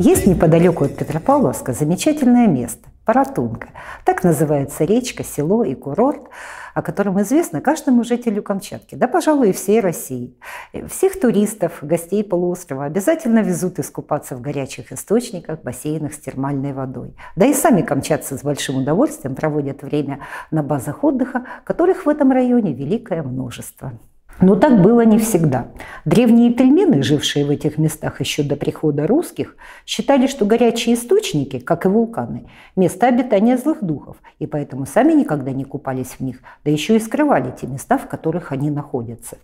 Есть неподалеку от Петропавловска замечательное место Паратунка. Так называется речка, село и курорт, о котором известно каждому жителю Камчатки, да, пожалуй, и всей России. Э, всех туристов, гостей полуострова обязательно везут искупаться в горячих источниках, бассейнах с термальной водой. Да и сами камчатцы с большим удовольствием проводят время на базах отдыха, которых в этом районе великое множество. Но так было не всегда. Древние тельмены, жившие в этих местах еще до прихода русских, считали, что горячие источники, как и вулканы, места обитания злых духов, и поэтому сами никогда не купались в них, да еще и скрывали те места, в которых они находятся.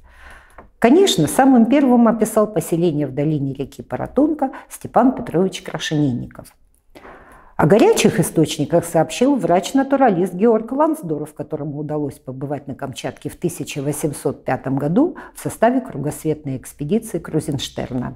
Конечно, самым первым описал поселение в долине реки Паратонка Степан Петрович Крашенинников – о горячих источниках сообщил врач-натуралист Георг Лансдорф, которому удалось побывать на Камчатке в 1805 году в составе кругосветной экспедиции Крузенштерна.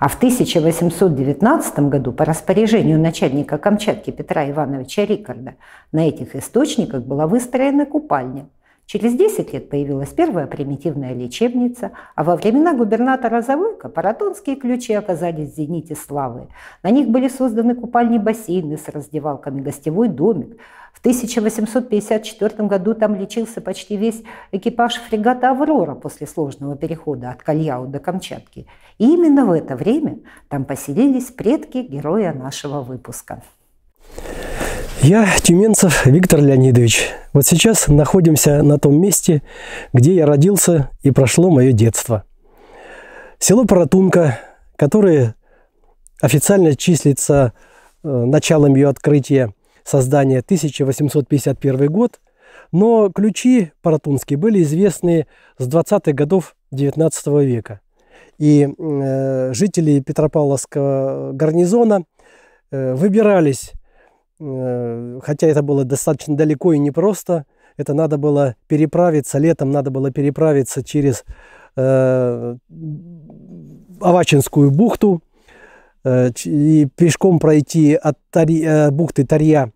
А в 1819 году по распоряжению начальника Камчатки Петра Ивановича Рикарда на этих источниках была выстроена купальня – Через 10 лет появилась первая примитивная лечебница, а во времена губернатора Завойко паратонские ключи оказались в зените славы. На них были созданы купальни-бассейны с раздевалками, гостевой домик. В 1854 году там лечился почти весь экипаж фрегата «Аврора» после сложного перехода от Кальяу до Камчатки. И именно в это время там поселились предки героя нашего выпуска. Я Тюменцев Виктор Леонидович. Вот сейчас находимся на том месте, где я родился и прошло мое детство. Село Паратунка, которое официально числится э, началом ее открытия создания 1851 год, но ключи паратунские были известны с 20-х годов 19 века. И э, жители Петропавловского гарнизона э, выбирались Э, хотя это было достаточно далеко и непросто, это надо было переправиться, летом надо было переправиться через э, Авачинскую бухту э, и пешком пройти от Тари, э, бухты Тарья,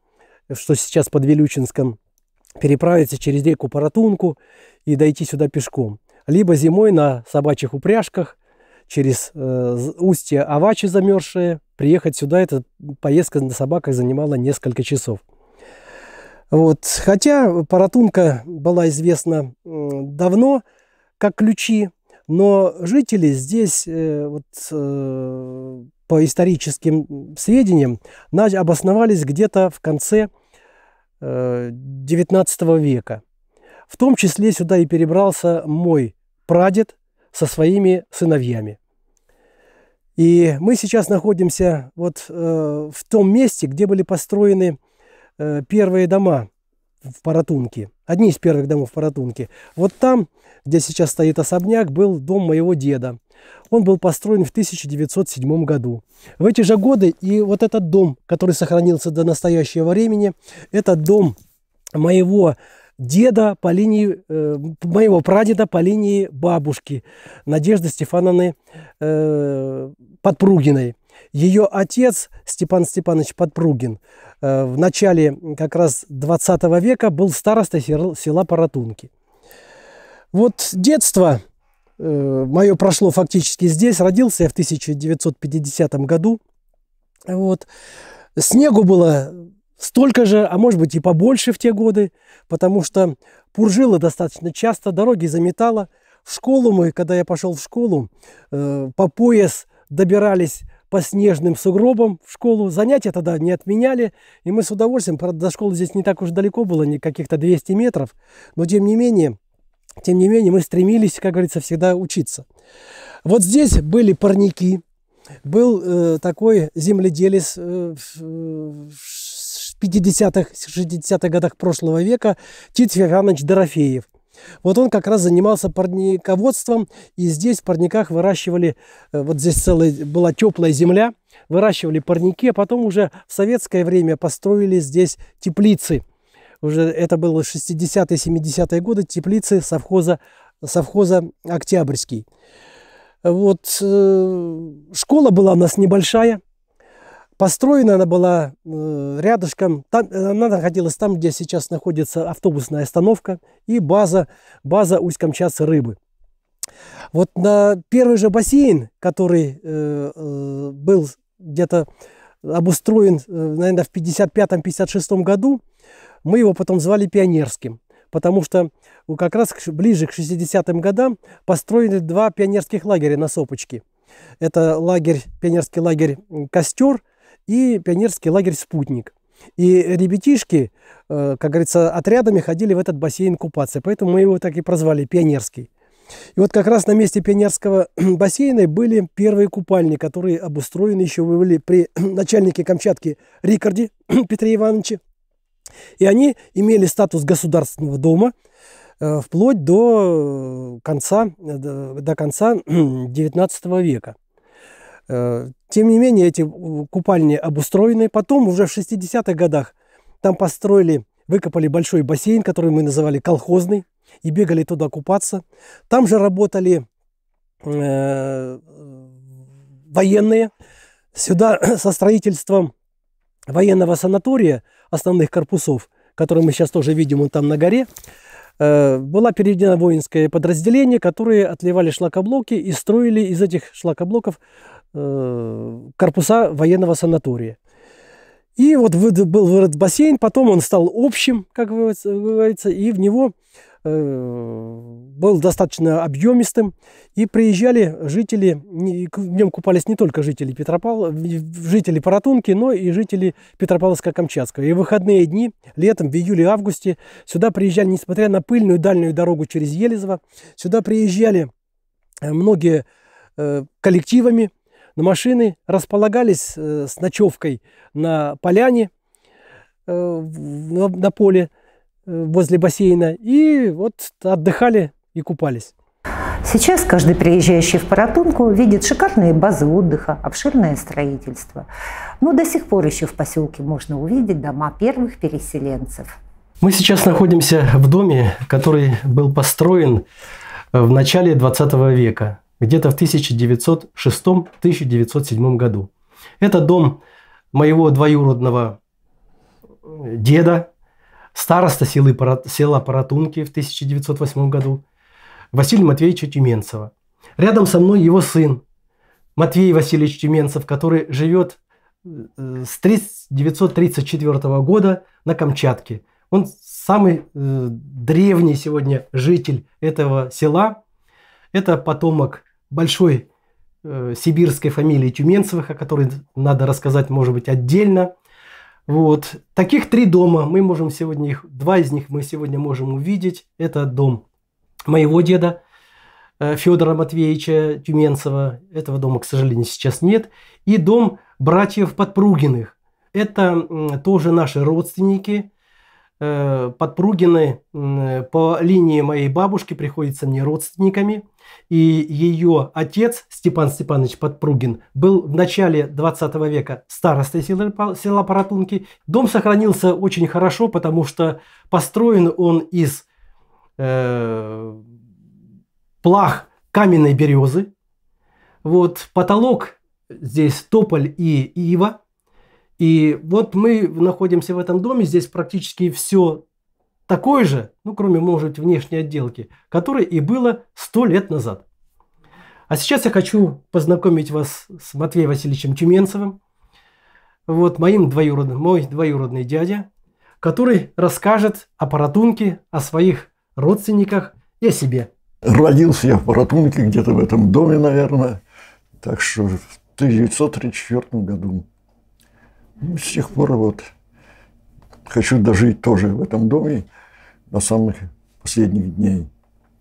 что сейчас под Вилючинском, переправиться через реку Паратунку и дойти сюда пешком. Либо зимой на собачьих упряжках через э, устья Авачи замерзшие, приехать сюда, эта поездка на собаках занимала несколько часов. Вот. Хотя Паратунка была известна давно как ключи, но жители здесь э, вот, э, по историческим сведениям обосновались где-то в конце XIX э, века. В том числе сюда и перебрался мой прадед со своими сыновьями. И мы сейчас находимся вот э, в том месте, где были построены э, первые дома в Паратунке. Одни из первых домов в Паратунке. Вот там, где сейчас стоит особняк, был дом моего деда. Он был построен в 1907 году. В эти же годы и вот этот дом, который сохранился до настоящего времени, это дом моего деда по линии, э, моего прадеда по линии бабушки Надежды Стефановны э, Подпругиной. Ее отец Степан Степанович Подпругин э, в начале как раз 20 века был старостой села Паратунки. Вот детство мое прошло фактически здесь. Родился я в 1950 году. Вот. Снегу было столько же, а может быть и побольше в те годы, потому что пуржило достаточно часто, дороги заметало. В школу мы, когда я пошел в школу, э, по пояс добирались по снежным сугробам в школу. Занятия тогда не отменяли, и мы с удовольствием, правда, до школы здесь не так уж далеко было, не каких-то 200 метров, но тем не менее, тем не менее, мы стремились, как говорится, всегда учиться. Вот здесь были парники, был э, такой земледелец э, э 50-х, 60-х годах прошлого века Тит Ферранович Дорофеев. Вот он как раз занимался парниководством, и здесь в парниках выращивали, э, вот здесь целая была теплая земля, выращивали парники, а потом уже в советское время построили здесь теплицы. Уже это было 60-е, 70-е годы, теплицы совхоза, совхоза «Октябрьский». Вот э, школа была у нас небольшая, Построена она была э, рядышком, там, э, она находилась там, где сейчас находится автобусная остановка и база, база Усть-Камчатцы рыбы. Вот на первый же бассейн, который э, э, был где-то обустроен, э, наверное, в 55-56 году, мы его потом звали пионерским, потому что как раз ближе к 60-м годам построены два пионерских лагеря на Сопочке. Это лагерь, пионерский лагерь «Костер», и пионерский лагерь «Спутник». И ребятишки, э, как говорится, отрядами ходили в этот бассейн купаться. Поэтому мы его так и прозвали «Пионерский». И вот как раз на месте пионерского бассейна были первые купальни, которые обустроены еще были при начальнике Камчатки Рикарде Петре Ивановиче. И они имели статус государственного дома э, вплоть до э, конца, до конца 19 века. Э, тем не менее, эти купальни обустроены. Потом уже в 60-х годах там построили, выкопали большой бассейн, который мы называли колхозный, и бегали туда купаться. Там же работали э, военные. Сюда со строительством военного санатория, основных корпусов, которые мы сейчас тоже видим он там на горе, э, была переведена воинское подразделение, которые отливали шлакоблоки и строили из этих шлакоблоков Э, корпуса военного санатория. И вот был вырыт бассейн, потом он стал общим, как говорится, и в него э, был достаточно объемистым. И приезжали жители, в нем купались не только жители Петропавла, жители Паратунки, но и жители Петропавловска-Камчатского. И в выходные дни, летом, в июле-августе, сюда приезжали, несмотря на пыльную дальнюю дорогу через Елизово, сюда приезжали э, многие коллективами, на машины, располагались э, с ночевкой на поляне, э, на поле э, возле бассейна и вот отдыхали и купались. Сейчас каждый приезжающий в Паратунку видит шикарные базы отдыха, обширное строительство. Но до сих пор еще в поселке можно увидеть дома первых переселенцев. Мы сейчас находимся в доме, который был построен в начале 20 века где-то в 1906-1907 году. Это дом моего двоюродного э, деда, староста села Паратунки в 1908 году, Василия Матвеевича Тюменцева. Рядом со мной его сын Матвей Васильевич Тюменцев, который живет э, с 1934 года на Камчатке. Он самый э, древний сегодня житель этого села. Это потомок большой э, сибирской фамилии Тюменцевых, о которой надо рассказать, может быть, отдельно. Вот. Таких три дома мы можем сегодня их, два из них мы сегодня можем увидеть. Это дом моего деда э, Федора Матвеевича Тюменцева. Этого дома, к сожалению, сейчас нет. И дом братьев Подпругиных. Это э, тоже наши родственники – Э, подпругины по линии моей бабушки приходятся мне родственниками. И ее отец Степан Степанович Подпругин был в начале 20 века старостой села, села Паратунки. Дом сохранился очень хорошо, потому что построен он из э, плах каменной березы. Вот потолок здесь тополь и ива – и вот мы находимся в этом доме, здесь практически все такое же, ну кроме, может, внешней отделки, которое и было сто лет назад. А сейчас я хочу познакомить вас с Матвеем Васильевичем Тюменцевым, вот моим двоюродным, мой двоюродный дядя, который расскажет о Паратунке, о своих родственниках и о себе. Родился я в Паратунке, где-то в этом доме, наверное, так что в 1934 году с тех пор вот хочу дожить тоже в этом доме до самых последних дней.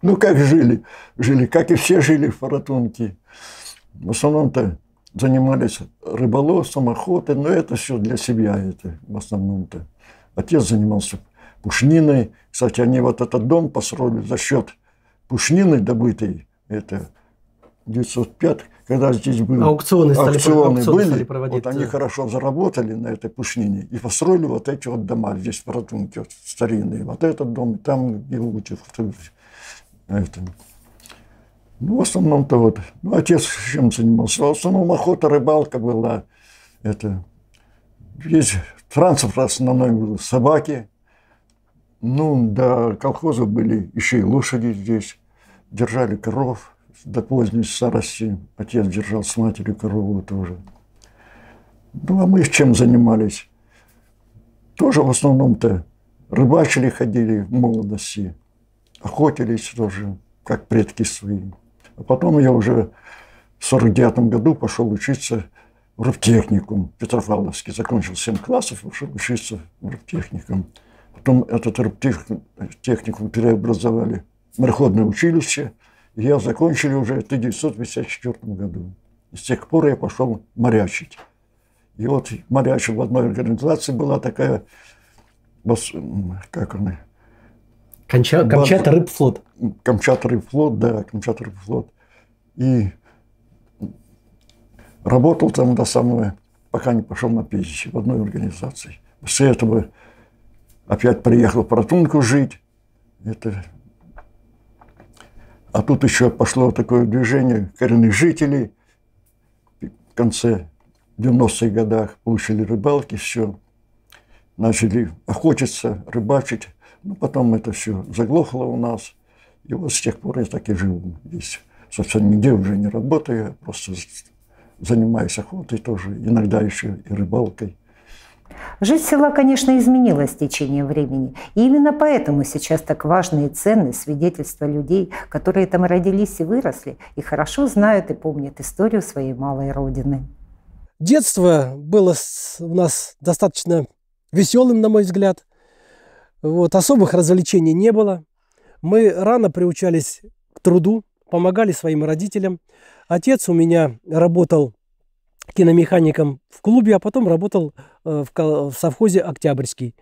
Ну, как жили? Жили, как и все жили в Фаратунке. В основном-то занимались рыболовством, охотой, но это все для себя это в основном-то. Отец занимался пушниной. Кстати, они вот этот дом построили за счет пушнины добытой. Это 905, когда здесь были аукционы, стали, аукционы, аукционы были, стали проводиться. вот они хорошо заработали на этой пушнине и построили вот эти вот дома здесь в Протунке, вот, старинные. Вот этот дом, и там Геутев. Это. Ну, в основном-то вот. Ну, отец чем занимался? В основном охота, рыбалка была. Это. Здесь францев, основной был, собаки. Ну, до колхоза были еще и лошади здесь. Держали коров до поздней старости отец держал с матерью корову тоже. Ну, а мы чем занимались? Тоже в основном-то рыбачили ходили в молодости, охотились тоже, как предки свои. А потом я уже в 49 году пошел учиться в рыбтехникум Петропавловский. Закончил 7 классов, пошел учиться в рыбтехникум. Потом этот рыбтехникум переобразовали в мореходное училище – ее закончили уже в 1954 году. И с тех пор я пошел морячить. И вот морячил в одной организации была такая, как она? Камча, Камчат рыбфлот. Камчат рыбфлот, да, Камчат рыбфлот. И работал там до самого, пока не пошел на пенсию в одной организации. После этого опять приехал в Протунку жить. Это а тут еще пошло такое движение коренных жителей. В конце 90-х годах получили рыбалки, все. Начали охотиться, рыбачить. но ну, потом это все заглохло у нас. И вот с тех пор я так и живу здесь. Собственно, нигде уже не работаю, просто занимаюсь охотой тоже, иногда еще и рыбалкой. Жизнь села, конечно, изменилась с течением времени. И именно поэтому сейчас так важны и ценны свидетельства людей, которые там родились и выросли, и хорошо знают и помнят историю своей малой родины. Детство было у нас достаточно веселым, на мой взгляд. Вот, особых развлечений не было. Мы рано приучались к труду, помогали своим родителям. Отец у меня работал киномехаником в клубе, а потом работал э, в, совхозе «Октябрьский».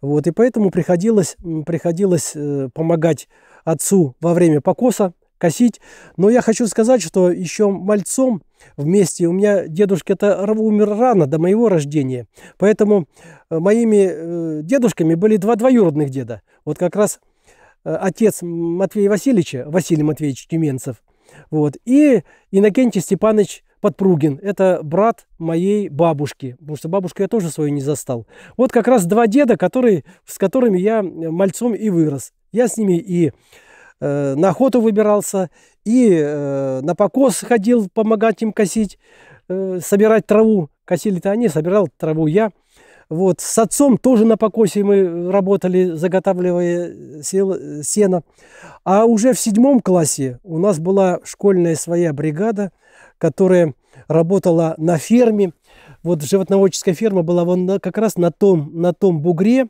Вот, и поэтому приходилось, приходилось э, помогать отцу во время покоса, косить. Но я хочу сказать, что еще мальцом вместе у меня дедушка-то умер рано, до моего рождения. Поэтому э, моими дедушками были два двоюродных деда. Вот как раз отец Матвея Васильевича, Василий Матвеевич Тюменцев, вот, и Иннокентий Степанович Подпругин. Это брат моей бабушки, потому что бабушку я тоже свою не застал. Вот как раз два деда, которые, с которыми я э, мальцом и вырос. Я с ними и э, на охоту выбирался, и э, на покос ходил помогать им косить, э, собирать траву. Косили-то они, собирал траву я. Вот. С отцом тоже на покосе мы работали, заготавливая э, сел, э, сено. А уже в седьмом классе у нас была школьная своя бригада – которая работала на ферме. Вот животноводческая ферма была вон как раз на том, на том бугре,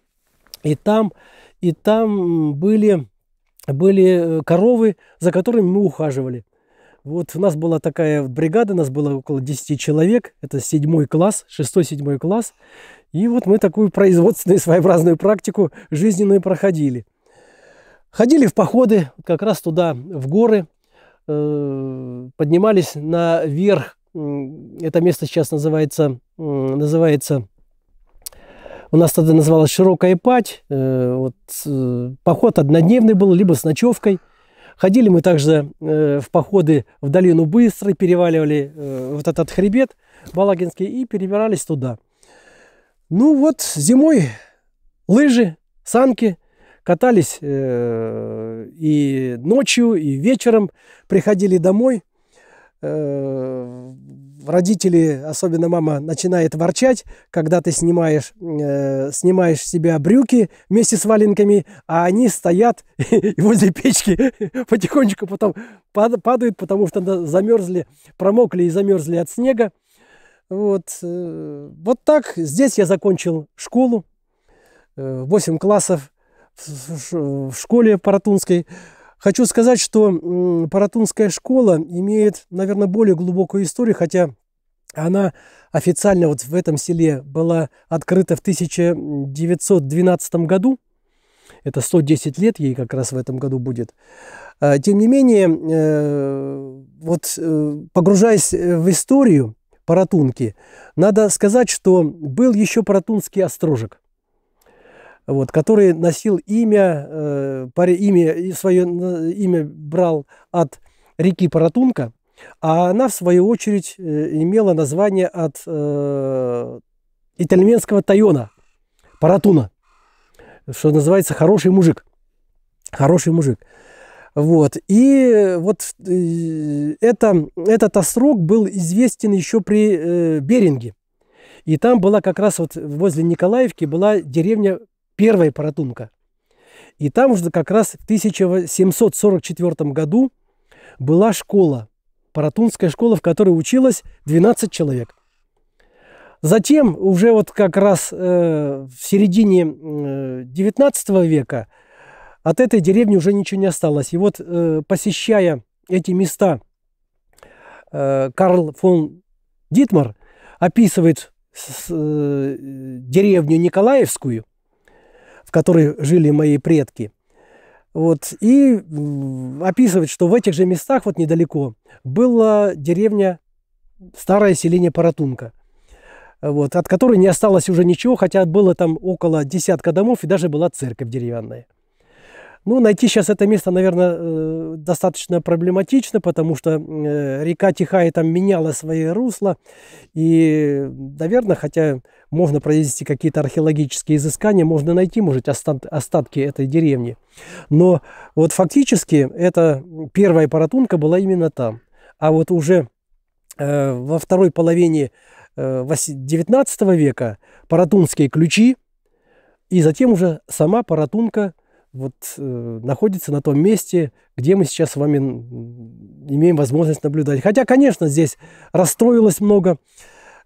и там, и там были, были э, коровы, за которыми мы ухаживали. Вот у нас была такая бригада, у нас было около 10 человек, это седьмой класс, шестой-седьмой класс. И вот мы такую производственную своеобразную практику жизненную проходили. Ходили в походы как раз туда, в горы, Э, поднимались наверх. Это место сейчас называется, называется у нас тогда называлась «Широкая пать». Э, вот, э, поход однодневный был, либо с ночевкой. Ходили мы также в походы в долину быстро переваливали вот этот хребет Балагинский и перебирались туда. Ну вот зимой лыжи, санки – катались э, и ночью, и вечером, приходили домой. Э, родители, особенно мама, начинает ворчать, когда ты снимаешь, э, снимаешь с себя брюки вместе с валенками, а они стоят возле печки потихонечку потом падают, потому что замерзли, промокли и замерзли от снега. Вот, вот так. Здесь я закончил школу, 8 классов в школе Паратунской. Хочу сказать, что Паратунская школа имеет, наверное, более глубокую историю, хотя она официально вот в этом селе была открыта в 1912 году. Это 110 лет ей как раз в этом году будет. А, тем не менее, э, вот э, погружаясь в историю Паратунки, надо сказать, что был еще Паратунский острожек – вот, который носил имя, э, паре, имя, свое имя брал от реки Паратунка, а она, в свою очередь, э, имела название от э, итальянского Тайона, Паратуна, что называется «хороший мужик». Хороший мужик. Вот. И вот э, это, этот острог был известен еще при э, Беринге. И там была как раз вот возле Николаевки была деревня первая протунка. И там уже как раз в 1744 году была школа, паратунская школа, в которой училось 12 человек. Затем, уже вот как раз э, в середине э, 19 века, от этой деревни уже ничего не осталось. И вот, э, посещая эти места, э, Карл фон Дитмар описывает с, э, деревню Николаевскую – в которой жили мои предки. Вот, и описывает, что в этих же местах, вот недалеко, была деревня, старое селение Паратунка, вот, от которой не осталось уже ничего, хотя было там около десятка домов и даже была церковь деревянная. Ну, найти сейчас это место, наверное, э, достаточно проблематично, потому что э, река Тихая там меняла свои русла. И, наверное, хотя можно провести какие-то археологические изыскания, можно найти, может, остатки этой деревни. Но вот фактически эта первая паратунка была именно там. А вот уже э, во второй половине 19 века паратунские ключи, и затем уже сама паратунка – вот э, находится на том месте, где мы сейчас с вами имеем возможность наблюдать. Хотя, конечно, здесь расстроилось много.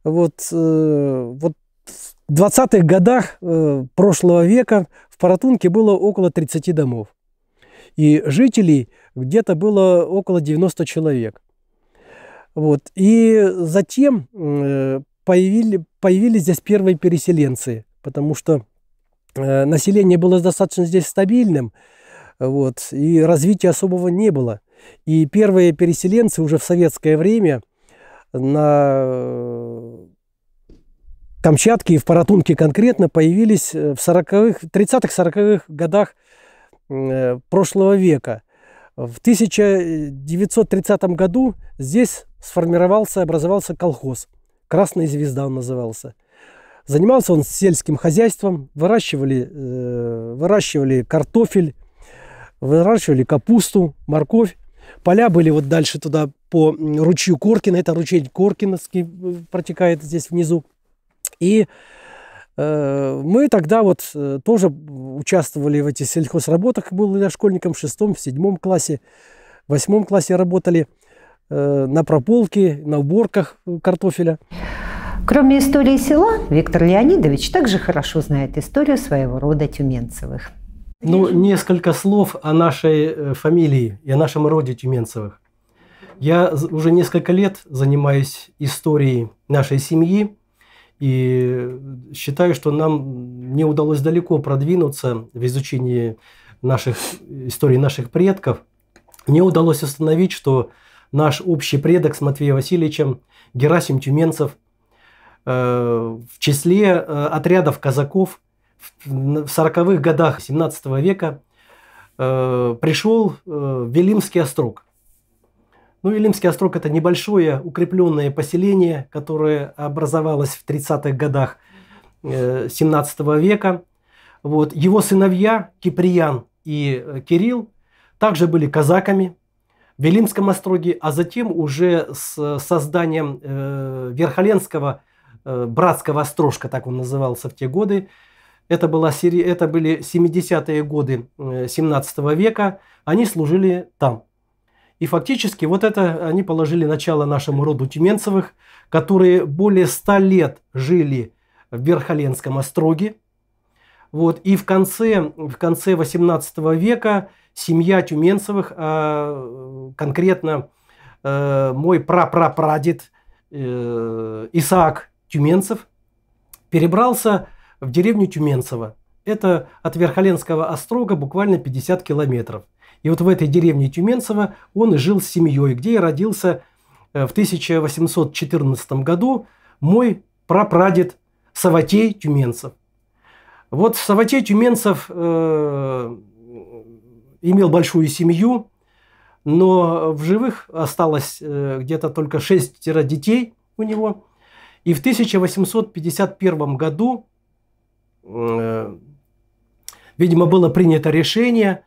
Вот, э, вот в 20-х годах э, прошлого века в Паратунке было около 30 домов. И жителей где-то было около 90 человек. Вот. И затем э, появили, появились здесь первые переселенцы, потому что Э, население было достаточно здесь стабильным, вот, и развития особого не было. И первые переселенцы уже в советское время на э, Камчатке и в Паратунке конкретно появились э, в 40-х, 30-40-х годах прошлого века. В 1930 году здесь сформировался, образовался колхоз. «Красная звезда» он назывался – Занимался он сельским хозяйством, выращивали, э, выращивали картофель, выращивали капусту, морковь. Поля были вот дальше туда по ручью Коркина. Это ручей Коркиновский э, протекает здесь внизу. И э, мы тогда вот э, тоже участвовали в этих сельхозработах. Был я школьником в шестом, в седьмом классе, в восьмом классе работали э, на прополке, на уборках э, картофеля. Кроме истории села, Виктор Леонидович также хорошо знает историю своего рода Тюменцевых. Ну, несколько слов о нашей э, фамилии и о нашем роде Тюменцевых. Я уже несколько лет занимаюсь историей нашей семьи и считаю, что нам не удалось далеко продвинуться в изучении наших, истории наших предков. Мне удалось установить, что наш общий предок с Матвеем Васильевичем Герасим Тюменцев Э, в числе э, отрядов казаков в 40-х годах 17 века э, пришел Велимский острог. Ну, Велимский острог – это небольшое укрепленное поселение, которое образовалось в 30-х годах 17 века. Вот. Его сыновья Киприян и Кирилл также были казаками в Велимском остроге, а затем уже с созданием Верхоленского Э, братского Острожка, так он назывался в те годы. Это, была, серия, это были 70-е годы 17 э, века. Они служили там. И фактически вот это они положили начало нашему роду Тюменцевых, которые более 100 лет жили в Верхоленском остроге. Вот. И в конце, в конце 18 века семья Тюменцевых, а конкретно э, мой прапрапрадед Исаак Тюменцев перебрался в деревню Тюменцево. Это от Верхоленского острога буквально 50 километров. И вот в этой деревне Тюменцево он и жил с семьей, где и родился э, в 1814 году мой прапрадед Саватей Тюменцев. Вот Саватей Тюменцев э, имел большую семью, но в живых осталось э, где-то только 6 детей у него – и в 1851 году, э, видимо, было принято решение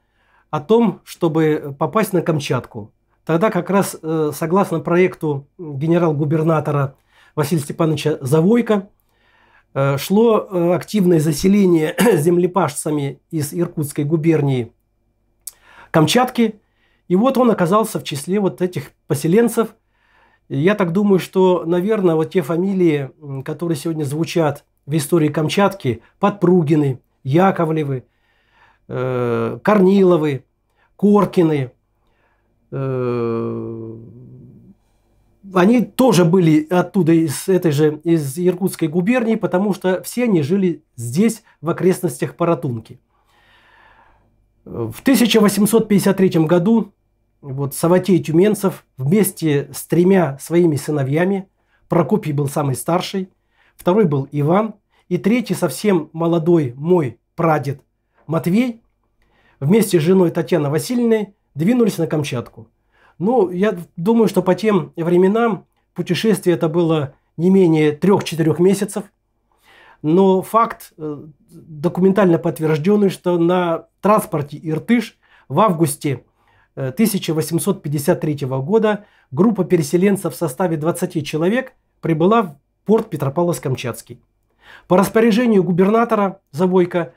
о том, чтобы попасть на Камчатку. Тогда как раз э, согласно проекту генерал-губернатора Василия Степановича Завойко э, шло активное заселение землепашцами из Иркутской губернии Камчатки. И вот он оказался в числе вот этих поселенцев – я так думаю, что, наверное, вот те фамилии, которые сегодня звучат в истории Камчатки, Подпругины, Яковлевы, э, Корниловы, Коркины, э, они тоже были оттуда, из этой же, из Иркутской губернии, потому что все они жили здесь, в окрестностях Паратунки. В 1853 году вот Саватей Тюменцев вместе с тремя своими сыновьями, Прокопий был самый старший, второй был Иван, и третий совсем молодой мой прадед Матвей, вместе с женой Татьяной Васильевной двинулись на Камчатку. Ну, я думаю, что по тем временам путешествие это было не менее трех-четырех месяцев. Но факт э, документально подтвержденный, что на транспорте Иртыш в августе 1853 года группа переселенцев в составе 20 человек прибыла в порт Петропавловск-Камчатский. По распоряжению губернатора Завойко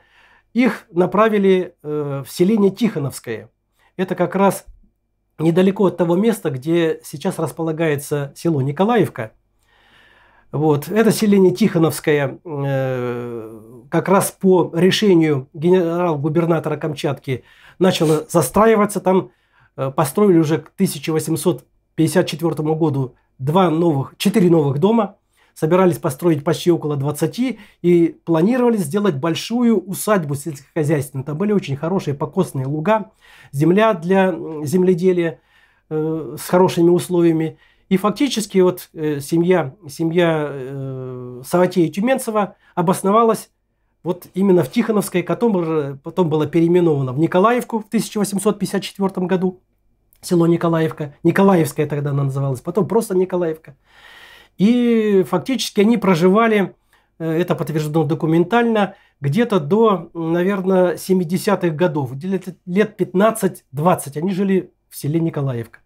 их направили э, в селение Тихоновское. Это как раз недалеко от того места, где сейчас располагается село Николаевка. Вот. Это селение Тихоновское э, как раз по решению генерал-губернатора Камчатки начало застраиваться. Там Э, построили уже к 1854 году два новых, четыре новых дома, собирались построить почти около 20 и планировали сделать большую усадьбу сельскохозяйственную. Там были очень хорошие покосные луга, земля для земледелия э, с хорошими условиями. И фактически вот э, семья, семья э, Саватея Тюменцева обосновалась вот именно в Тихоновской, которая потом было переименовано в Николаевку в 1854 году, село Николаевка, Николаевская тогда она называлась, потом просто Николаевка. И фактически они проживали, э, это подтверждено документально, где-то до, наверное, 70-х годов, лет 15-20 они жили в селе Николаевка.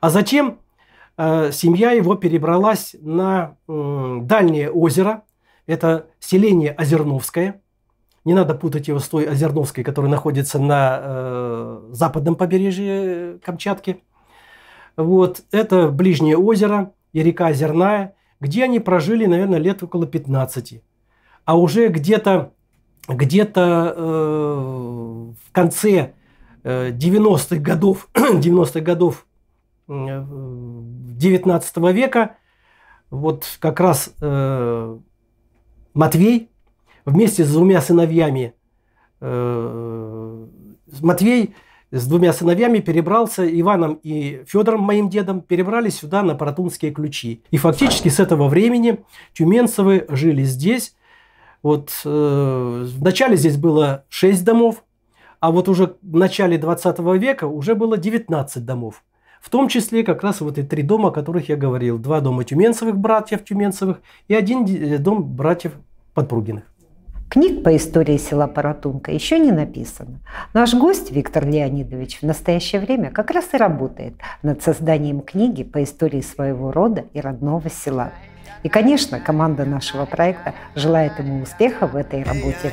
А затем э, семья его перебралась на дальнее озеро, это селение Озерновское. Не надо путать его с той Озерновской, которая находится на э, западном побережье Камчатки. Вот это ближнее озеро и река Озерная, где они прожили, наверное, лет около 15. А уже где-то где, -то, э, в конце 90-х э, годов, 90-х годов 19 э, века, вот как раз э, Матвей вместе с двумя сыновьями, э, Матвей с двумя сыновьями перебрался, Иваном и Федором, моим дедом, перебрались сюда на Паратунские ключи. И фактически с этого времени тюменцевы жили здесь. Вот э, вначале здесь было 6 домов, а вот уже в начале 20 века уже было 19 домов. В том числе как раз вот и три дома, о которых я говорил. Два дома тюменцевых братьев тюменцевых и один э, дом братьев Подпругиных. Книг по истории села Паратунка еще не написано. Наш гость Виктор Леонидович в настоящее время как раз и работает над созданием книги по истории своего рода и родного села. И, конечно, команда нашего проекта желает ему успеха в этой работе.